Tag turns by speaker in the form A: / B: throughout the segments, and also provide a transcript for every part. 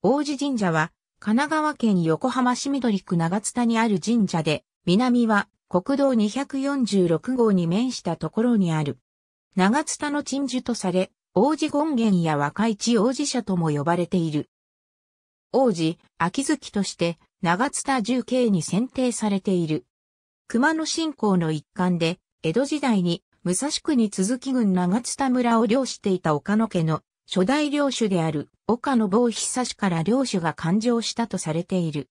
A: 王子神社は、神奈川県横浜市緑区長津田にある神社で、南は国道246号に面したところにある。長津田の鎮守とされ、王子権現や若市王子社とも呼ばれている。王子、秋月として、長津田重慶に選定されている。熊野信仰の一環で、江戸時代に武蔵区に続き郡長津田村を領していた岡野家の初代領主である岡野坊久氏から領主が誕生したとされている。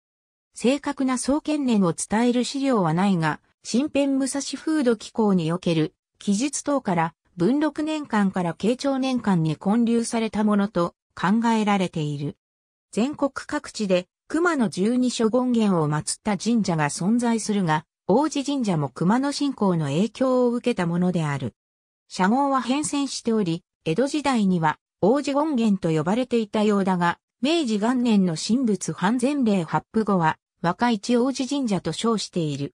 A: 正確な創建年を伝える資料はないが、新編武蔵風土機構における記述等から文禄年間から慶長年間に建立されたものと考えられている。全国各地で熊野十二所権現を祀った神社が存在するが、王子神社も熊野信仰の影響を受けたものである。社号は変遷しており、江戸時代には王子権現と呼ばれていたようだが、明治元年の神仏判前令発布後は、若市王子神社と称している。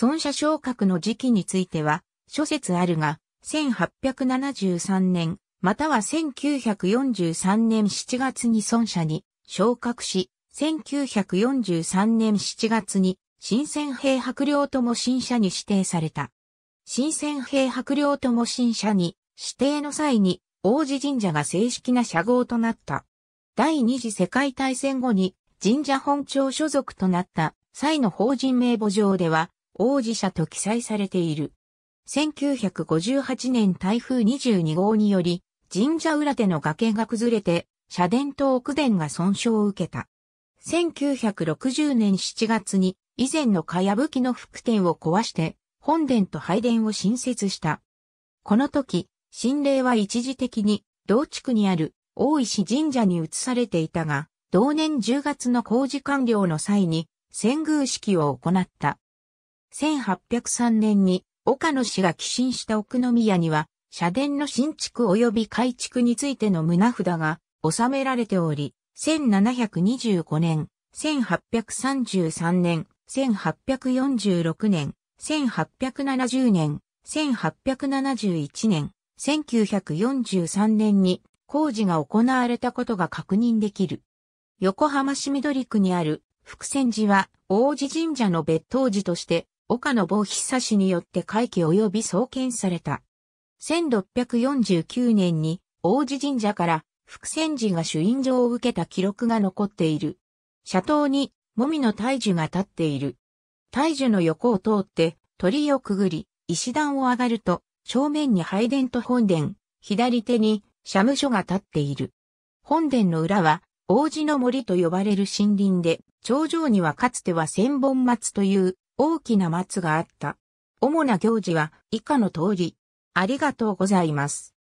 A: 孫社昇格の時期については、諸説あるが、1873年、または1943年7月に孫社に昇格し、1943年7月に新鮮兵白領とも新社に指定された。新鮮兵白領とも新社に指定の際に王子神社が正式な社号となった。第二次世界大戦後に神社本庁所属となった際の法人名簿上では王子社と記載されている。1958年台風22号により神社裏手の崖が崩れて社殿と奥殿が損傷を受けた。1960年7月に以前のかやぶきの副殿を壊して本殿と拝殿を新設した。この時、神霊は一時的に、同地区にある大石神社に移されていたが、同年10月の工事完了の際に、遷宮式を行った。1803年に、岡野氏が寄進した奥宮には、社殿の新築及び改築についての胸札が収められており、1725年、1833年、1846年、1870年、1871年、1943年に工事が行われたことが確認できる。横浜市緑区にある福泉寺は王子神社の別当寺として岡野坊久氏によって会期及び創建された。1649年に王子神社から福泉寺が主印状を受けた記録が残っている。斜塔にもみの大樹が立っている。大樹の横を通って鳥居をくぐり石段を上がると正面に拝殿と本殿、左手に社務所が立っている。本殿の裏は、王子の森と呼ばれる森林で、頂上にはかつては千本松という大きな松があった。主な行事は以下の通り。ありがとうございます。